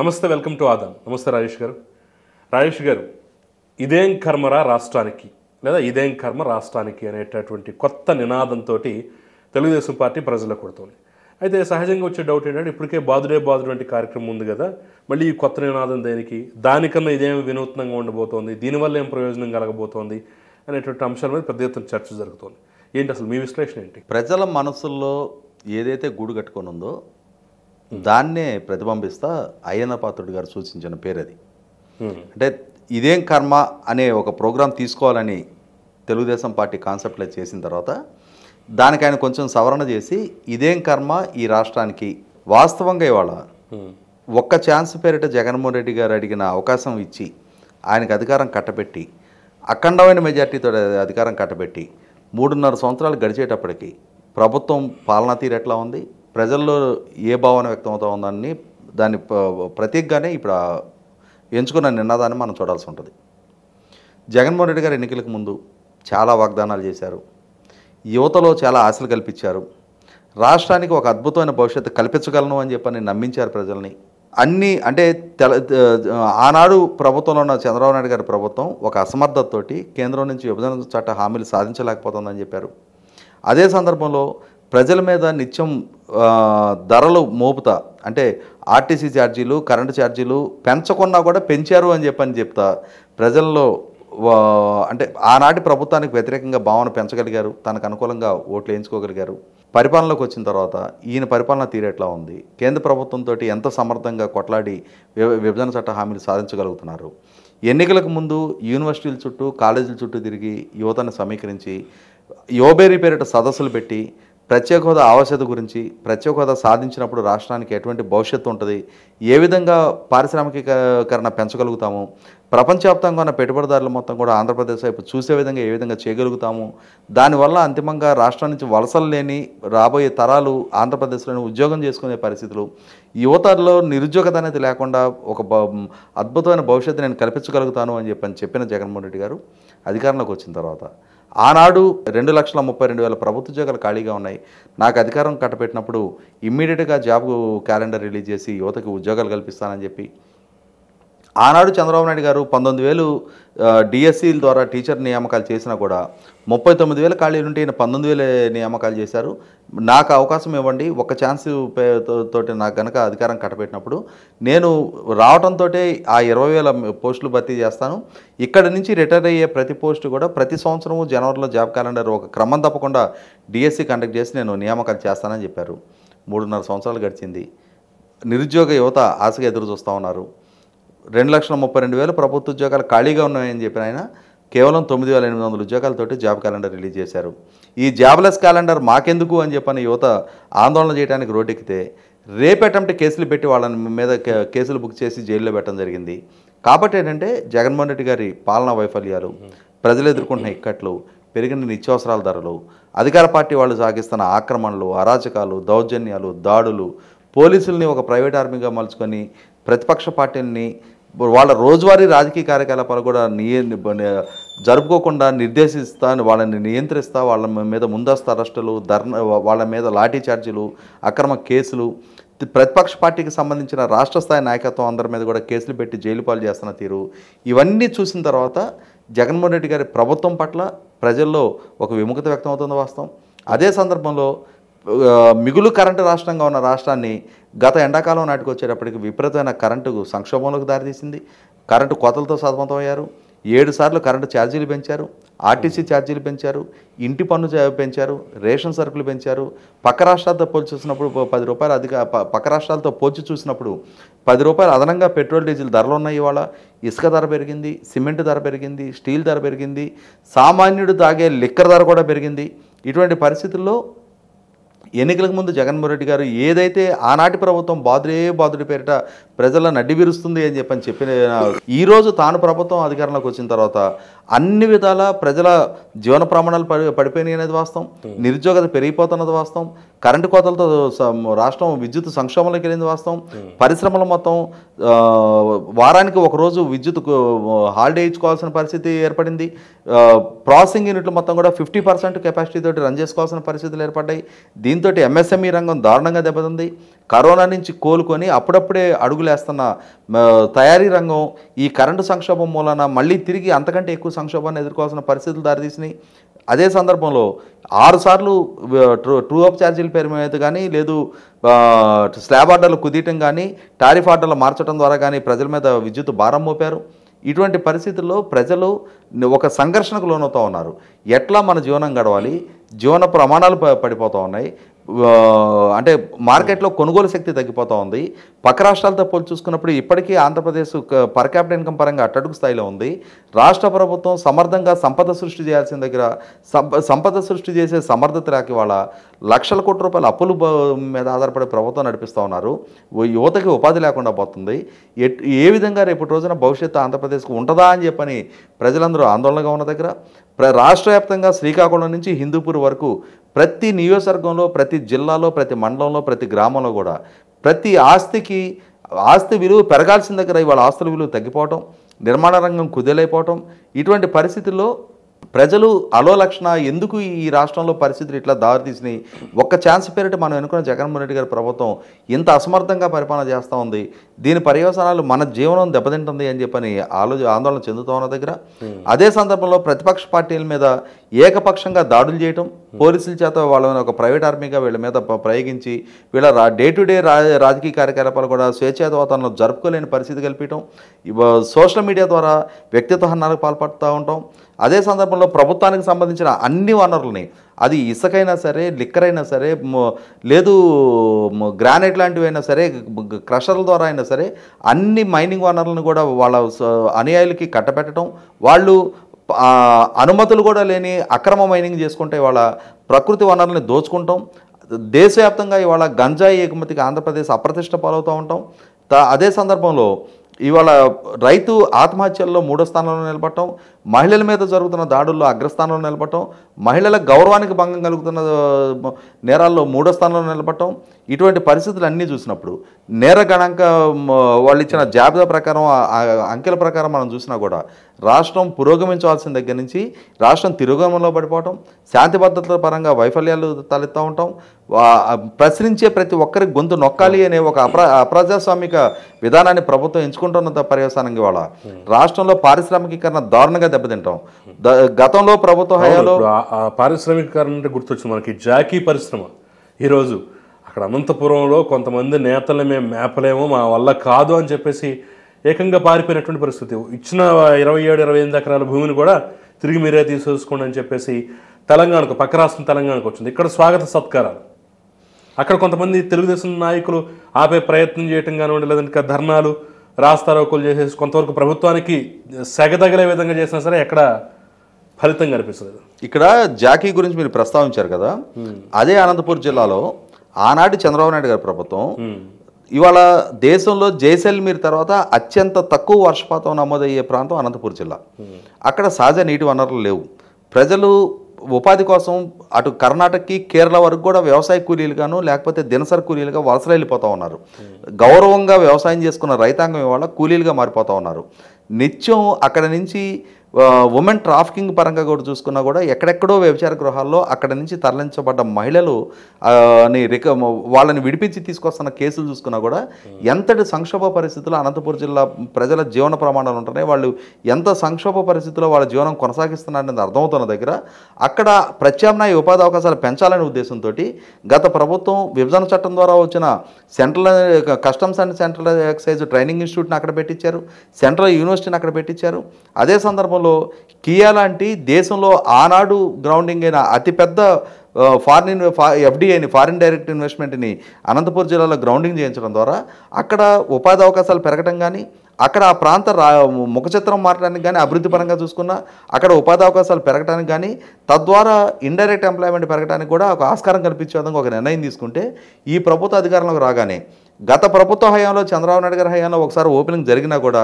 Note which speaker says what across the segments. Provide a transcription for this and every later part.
Speaker 1: నమస్తే welcome to ఆదాన్ నమస్తే రాజేష్ గారు రాజేష్ గారు ఇదేం కర్మరా రాష్ట్రానికి లేదా ఇదేం కర్మ రాష్ట్రానికి అనేటటువంటి కొత్త నినాదంతో తెలుగుదేశం పార్టీ ప్రజలకు కొడుతుంది అయితే సహజంగా వచ్చే డౌట్ ఏంటంటే ఇప్పటికే బాదుడే బాదుడు వంటి కార్యక్రమం ఉంది కదా మళ్ళీ ఈ కొత్త నినాదం దేనికి దానికన్నా ఇదేమి వినూత్నంగా ఉండబోతోంది దీనివల్ల ఏం ప్రయోజనం కలగబోతోంది అనేటువంటి అంశాల మీద పెద్ద ఎత్తున చర్చ జరుగుతోంది ఏంటి అసలు మీ విశ్లేషణ ఏంటి ప్రజల మనసుల్లో ఏదైతే గూడు కట్టుకొని ఉందో
Speaker 2: దాన్నే ప్రతిబింబిస్తా అయ్యన్న పాత్రుడు గారు సూచించిన పేరు అది అంటే ఇదేం కర్మ అనే ఒక ప్రోగ్రాం తీసుకోవాలని తెలుగుదేశం పార్టీ కాన్సెప్ట్లో చేసిన తర్వాత దానికి ఆయన కొంచెం సవరణ చేసి ఇదేం కర్మ ఈ రాష్ట్రానికి వాస్తవంగా ఇవాళ ఒక్క ఛాన్స్ పేరిట జగన్మోహన్ రెడ్డి గారు అడిగిన అవకాశం ఇచ్చి ఆయనకు అధికారం కట్టబెట్టి అఖండమైన మెజార్టీతో అధికారం కట్టబెట్టి మూడున్నర సంవత్సరాలు గడిచేటప్పటికి ప్రభుత్వం పాలనా తీరు ఎట్లా ఉంది ప్రజల్లో ఏ భావన వ్యక్తం అవుతా ఉందని దాన్ని ప్రతీకగానే ఇప్పుడు ఎంచుకున్న నినాదాన్ని మనం చూడాల్సి ఉంటుంది జగన్మోహన్ రెడ్డి గారు ఎన్నికలకు ముందు చాలా వాగ్దానాలు చేశారు యువతలో చాలా ఆశలు కల్పించారు రాష్ట్రానికి ఒక అద్భుతమైన భవిష్యత్తు కల్పించగలను అని చెప్పని నమ్మించారు ప్రజల్ని అన్నీ అంటే తెల ఆనాడు ప్రభుత్వంలో ఉన్న చంద్రబాబు నాయుడు గారి ప్రభుత్వం ఒక అసమర్థతోటి కేంద్రం నుంచి విభజన చట్ట హామీలు సాధించలేకపోతుందని చెప్పారు అదే సందర్భంలో ప్రజల మీద నిత్యం ధరలు మోపుతా అంటే ఆర్టీసీ ఛార్జీలు కరెంటు ఛార్జీలు పెంచకుండా కూడా పెంచారు అని చెప్పని చెప్తా ప్రజల్లో అంటే ఆనాటి ప్రభుత్వానికి వ్యతిరేకంగా భావన పెంచగలిగారు తనకు అనుకూలంగా ఓట్లు వేయించుకోగలిగారు పరిపాలనలోకి వచ్చిన తర్వాత ఈయన పరిపాలన తీరేట్లా ఉంది కేంద్ర ప్రభుత్వంతో ఎంత సమర్థంగా కొట్లాడి విభజన చట్ట హామీలు సాధించగలుగుతున్నారు ఎన్నికలకు ముందు యూనివర్సిటీల చుట్టూ కాలేజీల చుట్టూ తిరిగి యువతను సమీకరించి యువబేరీ పేరిట సదస్సులు పెట్టి ప్రత్యేక హోదా ఆవశ్యత గురించి ప్రత్యేక హోదా సాధించినప్పుడు రాష్ట్రానికి ఎటువంటి భవిష్యత్తు ఉంటుంది ఏ విధంగా పారిశ్రామికీకరణ పెంచగలుగుతాము ప్రపంచవ్యాప్తంగా ఉన్న పెట్టుబడిదారులు మొత్తం కూడా ఆంధ్రప్రదేశ్ వైపు చూసే విధంగా ఏ విధంగా చేయగలుగుతాము దానివల్ల అంతిమంగా రాష్ట్రం నుంచి వలసలు లేని రాబోయే తరాలు ఆంధ్రప్రదేశ్లోని ఉద్యోగం చేసుకునే పరిస్థితులు యువతలో నిరుద్యోగత అనేది లేకుండా ఒక అద్భుతమైన భవిష్యత్తు నేను కల్పించగలుగుతాను అని చెప్పని చెప్పిన జగన్మోహన్ రెడ్డి గారు అధికారంలోకి వచ్చిన తర్వాత ఆనాడు రెండు లక్షల ముప్పై రెండు వేల ప్రభుత్వ ఉద్యోగాలు ఖాళీగా ఉన్నాయి నాకు అధికారం కట్టపెట్టినప్పుడు ఇమ్మీడియట్గా జాబ్ క్యాలెండర్ రిలీజ్ చేసి యువతకు ఉద్యోగాలు కల్పిస్తానని చెప్పి ఆనాడు చంద్రబాబు నాయుడు గారు పంతొమ్మిది వేలు డిఎస్సీల e ద్వారా టీచర్ నియామకాలు చేసినా కూడా ముప్పై తొమ్మిది వేల ఖాళీలు ఉంటే ఈయన పంతొమ్మిది వేల నియామకాలు చేశారు నాకు అవకాశం ఇవ్వండి ఒక ఛాన్స్ తోటి నాకు కనుక అధికారం కట్టబెట్టినప్పుడు నేను రావడంతో ఆ ఇరవై వేల పోస్టులు భర్తీ చేస్తాను ఇక్కడ నుంచి రిటైర్ అయ్యే ప్రతి పోస్టు కూడా ప్రతి సంవత్సరము జనవరిలో జాబ్ క్యాలెండర్ ఒక క్రమం తప్పకుండా డిఎస్సీ e కండక్ట్ చేసి నేను నియామకాలు చేస్తానని చెప్పారు మూడున్నర సంవత్సరాలు గడిచింది నిరుద్యోగ యువత ఆశగా ఎదురు చూస్తూ ఉన్నారు రెండు లక్షల ముప్పై రెండు వేలు ప్రభుత్వ ఉద్యోగాలు ఖాళీగా ఉన్నాయని చెప్పిన ఆయన కేవలం తొమ్మిది వేల ఎనిమిది వందల ఉద్యోగాలతోటి జాబ్ క్యాలెండర్ రిలీజ్ చేశారు ఈ జాబ్లెస్ క్యాలెండర్ మాకెందుకు అని చెప్పని యువత ఆందోళన చేయడానికి రోడ్డెక్కితే రేప్ అటెంప్ట్ కేసులు పెట్టి వాళ్ళని మీద కేసులు బుక్ చేసి జైల్లో పెట్టడం జరిగింది కాబట్టి ఏంటంటే జగన్మోహన్ రెడ్డి గారి పాలనా వైఫల్యాలు ప్రజలు ఎదుర్కొంటున్న ఇక్కట్లు పెరిగిన నిత్యావసరాల ధరలు అధికార పార్టీ వాళ్ళు సాగిస్తున్న ఆక్రమణలు అరాచకాలు దౌర్జన్యాలు దాడులు పోలీసుల్ని ఒక ప్రైవేట్ ఆర్మీగా మలుచుకొని ప్రతిపక్ష పార్టీని వాళ్ళ రోజువారీ రాజకీయ కార్యకలాపాలు కూడా నియ జరుపుకోకుండా నిర్దేశిస్తా వాళ్ళని నియంత్రిస్తా వాళ్ళ మీద ముందస్తు అరెస్టులు ధర్న వాళ్ళ మీద లాఠీ ఛార్జీలు అక్రమ కేసులు ప్రతిపక్ష పార్టీకి సంబంధించిన రాష్ట్ర స్థాయి నాయకత్వం అందరి మీద కూడా కేసులు పెట్టి జైలు పాలు చేస్తున్న తీరు ఇవన్నీ చూసిన తర్వాత జగన్మోహన్ రెడ్డి గారి ప్రభుత్వం పట్ల ప్రజల్లో ఒక విముఖత వ్యక్తం అవుతుంది వాస్తవం అదే సందర్భంలో మిగులు కరెంటు రాష్ట్రంగా ఉన్న రాష్ట్రాన్ని గత ఎండాకాలం నాటికి వచ్చేటప్పటికి విపరీతమైన కరెంటు సంక్షోభంలోకి దారితీసింది కరెంటు కోతలతో సతమతమయ్యారు ఏడు సార్లు కరెంటు ఛార్జీలు పెంచారు ఆర్టీసీ ఛార్జీలు పెంచారు ఇంటి పన్ను పెంచారు రేషన్ సరుకులు పెంచారు పక్క రాష్ట్రాలతో పోల్చి చూసినప్పుడు పది రూపాయలు అధిక పక్క రాష్ట్రాలతో పోల్చి చూసినప్పుడు పది రూపాయలు అదనంగా పెట్రోల్ డీజిల్ ధరలు ఉన్నాయి ఇవాళ ఇసుక ధర పెరిగింది సిమెంట్ ధర పెరిగింది స్టీల్ ధర పెరిగింది సామాన్యుడు తాగే లిక్కర్ ధర కూడా పెరిగింది ఇటువంటి పరిస్థితుల్లో ఎన్నికలకు ముందు జగన్మోహన్ రెడ్డి గారు ఏదైతే ఆనాటి ప్రభుత్వం బాదుడే బాదుడి పేరిట ప్రజలను విరుస్తుంది అని చెప్పని చెప్పిన ఈరోజు తాను ప్రభుత్వం అధికారంలోకి వచ్చిన తర్వాత అన్ని విధాల ప్రజల జీవన ప్రమాణాలు పడి పడిపోయినాయి అనేది వాస్తవం నిరుద్యోగత పెరిగిపోతున్నది వాస్తవం కరెంటు కోతలతో రాష్ట్రం విద్యుత్ సంక్షోభంలోకి వెళ్ళింది వాస్తవం పరిశ్రమలు మొత్తం వారానికి ఒకరోజు విద్యుత్ హాలిడే ఇచ్చుకోవాల్సిన పరిస్థితి ఏర్పడింది ప్రాసెసింగ్ యూనిట్లు మొత్తం కూడా ఫిఫ్టీ పర్సెంట్ కెపాసిటీ తోటి రన్ చేసుకోవాల్సిన పరిస్థితులు ఏర్పడ్డాయి దీంతో ఎంఎస్ఎంఈ రంగం దారుణంగా దెబ్బతింది కరోనా నుంచి కోలుకొని అప్పుడప్పుడే అడుగులేస్తున్న తయారీ రంగం ఈ కరెంటు సంక్షోభం మూలన మళ్ళీ తిరిగి అంతకంటే ఎక్కువ సంక్షోభాన్ని ఎదుర్కోవాల్సిన పరిస్థితులు దారితీసినాయి అదే సందర్భంలో ఆరుసార్లు ట్రూ ట్రూ అప్ ఛార్జీలు పేరు కానీ లేదు స్లాబ్ ఆర్డర్లు కుదీయటం కానీ టారిఫ్ ఆర్డర్లు మార్చడం ద్వారా కానీ ప్రజల మీద విద్యుత్ భారం మోపారు ఇటువంటి పరిస్థితుల్లో ప్రజలు ఒక సంఘర్షణకు లోనవుతూ ఉన్నారు ఎట్లా మన జీవనం గడవాలి జీవన ప్రమాణాలు పడిపోతూ ఉన్నాయి అంటే మార్కెట్లో కొనుగోలు శక్తి తగ్గిపోతూ ఉంది పక్క రాష్ట్రాలతో పోల్చి చూసుకున్నప్పుడు ఇప్పటికీ ఆంధ్రప్రదేశ్ పర్ క్యాపిటల్ ఇన్కమ్ పరంగా అట్టడుగు స్థాయిలో ఉంది రాష్ట్ర ప్రభుత్వం సమర్థంగా సంపద సృష్టి చేయాల్సిన దగ్గర సంపద సృష్టి చేసే సమర్థత రాక వాళ్ళ లక్షల కోట్ల రూపాయల అప్పుల మీద ఆధారపడే ప్రభుత్వం నడిపిస్తూ ఉన్నారు యువతకి ఉపాధి లేకుండా పోతుంది ఏ విధంగా రేపటి రోజున భవిష్యత్తు ఆంధ్రప్రదేశ్కు ఉంటుందా అని చెప్పని ప్రజలందరూ ఆందోళనగా ఉన్న దగ్గర రాష్ట్ర వ్యాప్తంగా శ్రీకాకుళం నుంచి హిందూపూర్ వరకు ప్రతి నియోజకవర్గంలో ప్రతి జిల్లాలో ప్రతి మండలంలో ప్రతి గ్రామంలో కూడా ప్రతి ఆస్తికి ఆస్తి విలువ పెరగాల్సిన దగ్గర ఇవాళ ఆస్తుల విలువ తగ్గిపోవటం నిర్మాణ రంగం కుదేలైపోవటం ఇటువంటి పరిస్థితుల్లో ప్రజలు అలోలక్షణ ఎందుకు ఈ రాష్ట్రంలో పరిస్థితులు ఇట్లా దారితీసినాయి ఒక్క ఛాన్స్ పేరిట మనం ఎన్నుకున్న జగన్మోహన్ రెడ్డి గారి ప్రభుత్వం ఇంత అసమర్థంగా పరిపాలన చేస్తూ ఉంది దీని పర్యవసానాలు మన జీవనం దెబ్బతింటుంది అని చెప్పని ఆలోచన ఆందోళన చెందుతూ ఉన్న దగ్గర అదే సందర్భంలో ప్రతిపక్ష పార్టీల మీద ఏకపక్షంగా దాడులు చేయటం పోలీసుల చేత వాళ్ళని ఒక ప్రైవేట్ ఆర్మీగా వీళ్ళ మీద ప్రయోగించి వీళ్ళ డే టు డే రాజకీయ కార్యకలాపాలు కూడా స్వేచ్ఛాదోతనలో జరుపుకోలేని పరిస్థితి కల్పించడం సోషల్ మీడియా ద్వారా వ్యక్తిత్వ హన్నాలకు పాల్పడుతూ ఉంటాం అదే సందర్భంలో ప్రభుత్వానికి సంబంధించిన అన్ని వనరులని అది ఇసుకైనా సరే లిక్కర్ అయినా సరే లేదు గ్రానైట్ లాంటివి అయినా సరే క్రషర్ల ద్వారా అయినా సరే అన్ని మైనింగ్ వనరులను కూడా వాళ్ళ అనుయాయులకి కట్టబెట్టడం వాళ్ళు అనుమతులు కూడా లేని అక్రమ మైనింగ్ చేసుకుంటే ఇవాళ ప్రకృతి వనరుల్ని దోచుకుంటాం దేశవ్యాప్తంగా ఇవాళ గంజాయి ఎగుమతికి ఆంధ్రప్రదేశ్ అప్రతిష్ట పాలవుతూ ఉంటాం త అదే సందర్భంలో ఇవాళ రైతు ఆత్మహత్యల్లో మూడో స్థానంలో నిలబడటం మహిళల మీద జరుగుతున్న దాడుల్లో అగ్రస్థానంలో నిలబడటం మహిళల గౌరవానికి భంగం కలుగుతున్న నేరాల్లో మూడో స్థానంలో నిలబడటం ఇటువంటి పరిస్థితులు అన్నీ చూసినప్పుడు నేర గణాంక వాళ్ళు ఇచ్చిన జాబితా ప్రకారం అంకెల ప్రకారం మనం చూసినా కూడా రాష్ట్రం పురోగమించవలసిన దగ్గర నుంచి రాష్ట్రం తిరుగమంలో పడిపోవటం శాంతి భద్రతల పరంగా వైఫల్యాలు తలెత్తా ఉంటాం ప్రశ్నించే ప్రతి ఒక్కరికి గొంతు నొక్కాలి అనే ఒక అప్ర అప్రజాస్వామిక విధానాన్ని ప్రభుత్వం ఎంచుకుంటున్న పర్యవసానంగా ఇవాళ రాష్ట్రంలో
Speaker 1: పారిశ్రామికీకరణ దారుణంగా దెబ్బతింటాం గతంలో ప్రభుత్వ హయాంలో పారిశ్రామికీకరణ అంటే గుర్తొచ్చింది మనకి జాకీ పరిశ్రమ ఈరోజు అక్కడ అనంతపురంలో కొంతమంది నేతలు మేము మేపలేము మా వల్ల కాదు అని చెప్పేసి ఏకంగా పారిపోయినటువంటి పరిస్థితి ఇచ్చిన ఇరవై ఏడు ఇరవై ఎనిమిది ఎకరాల భూమిని కూడా తిరిగి మీరే తీసుకోండి అని చెప్పేసి తెలంగాణకు పక్క రాష్ట్రం తెలంగాణకు వచ్చింది ఇక్కడ స్వాగత సత్కారాలు అక్కడ కొంతమంది తెలుగుదేశం నాయకులు ఆపే ప్రయత్నం చేయటం కానివ్వండి లేదంటే ధర్నాలు రాస్తారోకులు చేసేసి కొంతవరకు ప్రభుత్వానికి సెగదగిలే విధంగా చేసినా సరే ఎక్కడ ఫలితం కనిపిస్తుంది ఇక్కడ జాకీ గురించి మీరు
Speaker 2: ప్రస్తావించారు కదా అదే అనంతపూర్ జిల్లాలో ఆనాటి చంద్రబాబు నాయుడు గారి ప్రభుత్వం ఇవాళ దేశంలో జైసల్మీర్ తర్వాత అత్యంత తక్కువ వర్షపాతం నమోదయ్యే ప్రాంతం అనంతపూర్ జిల్లా అక్కడ సహజ నీటి వనరులు లేవు ప్రజలు ఉపాధి కోసం అటు కర్ణాటకకి కేరళ వరకు కూడా వ్యవసాయ కూలీలుగాను లేకపోతే దినసరి కూలీలుగా వలసలు వెళ్ళిపోతూ ఉన్నారు గౌరవంగా వ్యవసాయం చేసుకున్న రైతాంగం ఇవాళ కూలీలుగా మారిపోతూ ఉన్నారు నిత్యం అక్కడ నుంచి ఉమెన్ ట్రాఫికింగ్ పరంగా కూడా చూసుకున్నా కూడా ఎక్కడెక్కడో వ్యభిచార గృహాల్లో అక్కడ నుంచి తరలించబడ్డ మహిళలు రిక వాళ్ళని విడిపించి తీసుకొస్తున్న కేసులు చూసుకున్నా కూడా ఎంతటి సంక్షోభ పరిస్థితుల్లో అనంతపురం జిల్లా ప్రజల జీవన ప్రమాణాలు ఉంటున్నాయి వాళ్ళు ఎంత సంక్షోభ పరిస్థితుల్లో వాళ్ళ జీవనం కొనసాగిస్తున్నారనేది అర్థమవుతున్న దగ్గర అక్కడ ప్రత్యామ్నాయ ఉపాధి అవకాశాలు పెంచాలనే ఉద్దేశంతో గత ప్రభుత్వం విభజన చట్టం ద్వారా వచ్చిన central customs and central excise training ఇన్స్టిట్యూట్ని అక్కడ పెట్టించారు సెంట్రల్ యూనివర్సిటీని అక్కడ పెట్టించారు అదే సందర్భంలో రాష్ట్రంలో కియా లాంటి దేశంలో ఆనాడు గ్రౌండింగ్ అయిన అతిపెద్ద ఫారిన్ ఎఫ్డిఐని ఫారిన్ డైరెక్ట్ ఇన్వెస్ట్మెంట్ని అనంతపురం జిల్లాలో గ్రౌండింగ్ చేయించడం ద్వారా అక్కడ ఉపాధి అవకాశాలు పెరగడం కానీ అక్కడ ఆ ప్రాంత రా ముఖచిత్రం మారడానికి కానీ అభివృద్ధి పరంగా చూసుకున్నా అక్కడ ఉపాధి అవకాశాలు పెరగడానికి కానీ తద్వారా ఇండైరెక్ట్ ఎంప్లాయ్మెంట్ పెరగడానికి కూడా ఒక ఆస్కారం కల్పించే విధంగా ఒక నిర్ణయం తీసుకుంటే ఈ ప్రభుత్వ అధికారంలోకి రాగానే గత ప్రభుత్వ హయాంలో చంద్రబాబు నాయుడు గారి హయాంలో ఒకసారి ఓపెనింగ్ జరిగినా కూడా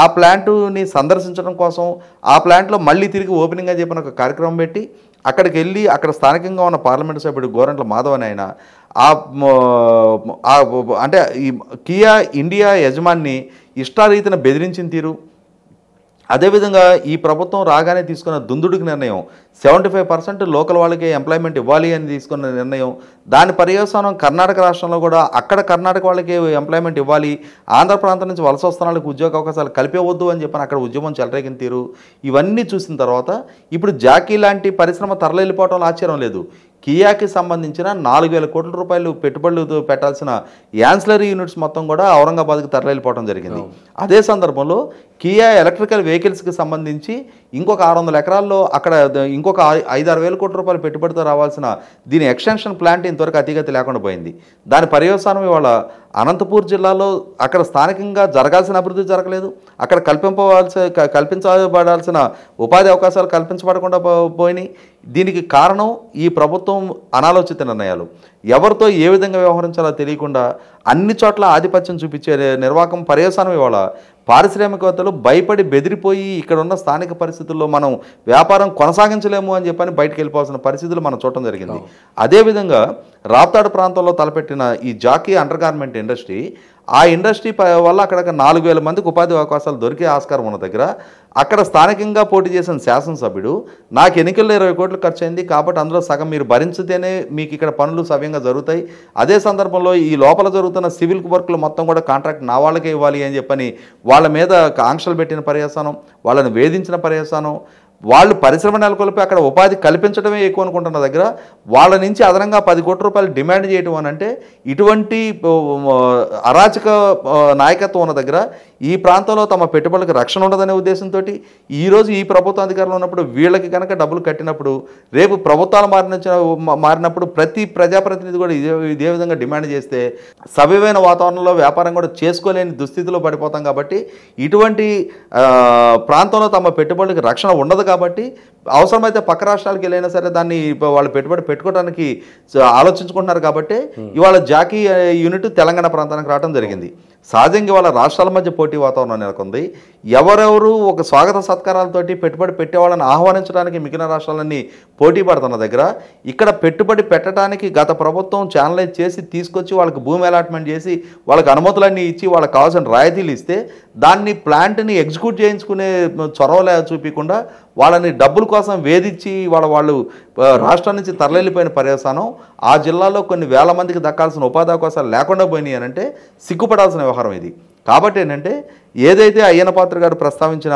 Speaker 2: ఆ ప్లాంట్ని సందర్శించడం కోసం ఆ ప్లాంట్లో మళ్ళీ తిరిగి ఓపెనింగ్ అని చెప్పిన ఒక కార్యక్రమం పెట్టి అక్కడికి వెళ్ళి అక్కడ స్థానికంగా ఉన్న పార్లమెంటు సభ్యుడు గోరంట్ల మాధవన్ ఆయన ఆ అంటే ఈ కియా ఇండియా యజమాన్ని ఇష్టారీతిన బెదిరించిన తీరు అదేవిధంగా ఈ ప్రభుత్వం రాగానే తీసుకున్న దుందుడికి నిర్ణయం సెవెంటీ ఫైవ్ పర్సెంట్ లోకల్ వాళ్ళకి ఎంప్లాయ్మెంట్ ఇవ్వాలి అని తీసుకున్న నిర్ణయం దాని పర్యవసానం కర్ణాటక రాష్ట్రంలో కూడా అక్కడ కర్ణాటక వాళ్ళకి ఎంప్లాయ్మెంట్ ఇవ్వాలి ఆంధ్ర ప్రాంతం నుంచి వలస వస్తున్న వాళ్ళకి ఉద్యోగ అవకాశాలు కలిపేవద్దు అని చెప్పని అక్కడ ఉద్యమం చెలరేగిన తీరు ఇవన్నీ చూసిన తర్వాత ఇప్పుడు జాకీ లాంటి పరిశ్రమ తరలిపోవడంలో ఆశ్చర్యం లేదు కియాకి సంబంధించిన నాలుగు వేల కోట్ల రూపాయలు పెట్టుబడులు పెట్టాల్సిన యాన్సిలరీ యూనిట్స్ మొత్తం కూడా ఔరంగాబాద్కి తరలిపోవడం జరిగింది అదే సందర్భంలో కియా ఎలక్ట్రికల్ వెహికల్స్కి సంబంధించి ఇంకొక ఆరు వందల ఎకరాల్లో అక్కడ ఇంకొక ఐదారు వేల కోట్ల రూపాయలు పెట్టుబడితో రావాల్సిన దీని ఎక్స్టెన్షన్ ప్లాంట్ ఇంతవరకు అతిగతి లేకుండా పోయింది దాని పర్యవసానం ఇవాళ అనంతపూర్ జిల్లాలో అక్కడ స్థానికంగా జరగాల్సిన అభివృద్ధి జరగలేదు అక్కడ కల్పింపవలసి కల్పించబడాల్సిన ఉపాధి అవకాశాలు కల్పించబడకుండా పోయినాయి దీనికి కారణం ఈ ప్రభుత్వం అనాలోచిత నిర్ణయాలు ఎవరితో ఏ విధంగా వ్యవహరించాలో తెలియకుండా అన్ని చోట్ల ఆధిపత్యం చూపించే నిర్వాహకం పర్యవసానం ఇవాళ పారిశ్రామికవేత్తలు భయపడి బెదిరిపోయి ఇక్కడ ఉన్న స్థానిక పరిస్థితుల్లో మనం వ్యాపారం కొనసాగించలేము అని చెప్పని బయటకు వెళ్ళిపోవాల్సిన పరిస్థితులు మనం చూడటం జరిగింది అదేవిధంగా రాప్తాడు ప్రాంతంలో తలపెట్టిన ఈ జాకీ అండర్ గార్మెంట్ ఇండస్ట్రీ ఆ ఇండస్ట్రీ వల్ల అక్కడ నాలుగు వేల మందికి ఉపాధి అవకాశాలు దొరికే ఆస్కారం ఉన్న దగ్గర అక్కడ స్థానికంగా పోటీ చేసిన శాసనసభ్యుడు నాకు ఎన్నికల్లో ఇరవై కోట్లు ఖర్చు అయింది కాబట్టి అందులో సగం మీరు భరించితేనే మీకు ఇక్కడ పనులు సవ్యంగా జరుగుతాయి అదే సందర్భంలో ఈ లోపల జరుగుతున్న సివిల్ వర్క్లు మొత్తం కూడా కాంట్రాక్ట్ నా వాళ్ళకే ఇవ్వాలి అని చెప్పని వాళ్ళ మీద ఆంక్షలు పెట్టిన పర్యాసనం వాళ్ళని వేధించిన పర్యాసనం వాళ్ళు పరిశ్రమ నెలకొల్పి అక్కడ ఉపాధి కల్పించడమే ఎక్కువ అనుకుంటున్న దగ్గర వాళ్ళ నుంచి అదనంగా పది కోట్ల రూపాయలు డిమాండ్ చేయటం అని అంటే ఇటువంటి అరాచక నాయకత్వం ఉన్న దగ్గర ఈ ప్రాంతంలో తమ పెట్టుబడులకు రక్షణ ఉండదనే ఉద్దేశంతో ఈరోజు ఈ ప్రభుత్వ అధికారులు ఉన్నప్పుడు వీళ్ళకి కనుక డబ్బులు కట్టినప్పుడు రేపు ప్రభుత్వాలు మారిన మారినప్పుడు ప్రతి ప్రజాప్రతినిధి కూడా ఇదే ఇదే విధంగా డిమాండ్ చేస్తే సవ్యమైన వాతావరణంలో వ్యాపారం కూడా చేసుకోలేని దుస్థితిలో పడిపోతాం కాబట్టి ఇటువంటి ప్రాంతంలో తమ పెట్టుబడులకు రక్షణ ఉండదు काबटी అవసరమైతే పక్క రాష్ట్రాలకు వెళ్ళైనా సరే దాన్ని వాళ్ళు పెట్టుబడి పెట్టుకోవడానికి ఆలోచించుకుంటున్నారు కాబట్టి hmm. ఇవాళ జాకీ యూనిట్ తెలంగాణ ప్రాంతానికి రావడం జరిగింది సహజంగా ఇవాళ రాష్ట్రాల మధ్య పోటీ వాతావరణం నెలకొంది ఎవరెవరు ఒక స్వాగత సత్కారాలతోటి పెట్టుబడి పెట్టేవాళ్ళని ఆహ్వానించడానికి మిగిలిన రాష్ట్రాలన్నీ పోటీ పడుతున్న దగ్గర ఇక్కడ పెట్టుబడి పెట్టడానికి గత ప్రభుత్వం ఛానలైజ్ చేసి తీసుకొచ్చి వాళ్ళకి భూమి అలాట్మెంట్ చేసి వాళ్ళకి అనుమతులన్నీ ఇచ్చి వాళ్ళకి కావాల్సిన రాయితీలు ఇస్తే దాన్ని ప్లాంట్ని ఎగ్జిక్యూట్ చేయించుకునే చొరవ చూపించకుండా వాళ్ళని డబ్బులు కోసం వేధించి వాళ్ళ వాళ్ళు రాష్ట్రం నుంచి తరలిపోయిన పర్యవసానం ఆ జిల్లాలో కొన్ని వేల మందికి దక్కాల్సిన ఉపాధి అవకాశాలు లేకుండా పోయినాయి అని అంటే సిగ్గుపడాల్సిన వ్యవహారం ఇది కాబట్టి ఏంటంటే ఏదైతే అయ్యన పాత్ర గారు ప్రస్తావించిన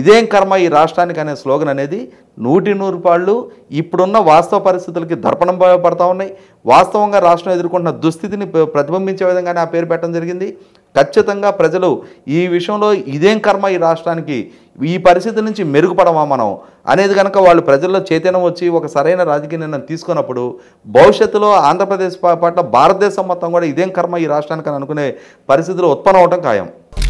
Speaker 2: ఇదేం కర్మ ఈ రాష్ట్రానికి అనే స్లోగన్ అనేది నూటి నూరు పాళ్ళు ఇప్పుడున్న వాస్తవ పరిస్థితులకి దర్పణం పడతా ఉన్నాయి వాస్తవంగా రాష్ట్రం ఎదుర్కొంటున్న దుస్థితిని ప్రతిబింబించే విధంగానే ఆ పేరు పెట్టడం జరిగింది ఖచ్చితంగా ప్రజలు ఈ విషయంలో ఇదేం కర్మ ఈ రాష్ట్రానికి ఈ పరిస్థితి నుంచి మెరుగుపడమా మనం అనేది కనుక వాళ్ళు ప్రజల్లో చైతన్యం వచ్చి ఒక సరైన రాజకీయ నిర్ణయం తీసుకున్నప్పుడు భవిష్యత్తులో ఆంధ్రప్రదేశ్ పట్ల భారతదేశం మొత్తం కూడా ఇదేం కర్మ ఈ రాష్ట్రానికి అనుకునే పరిస్థితులు ఉత్పన్నం అవడం ఖాయం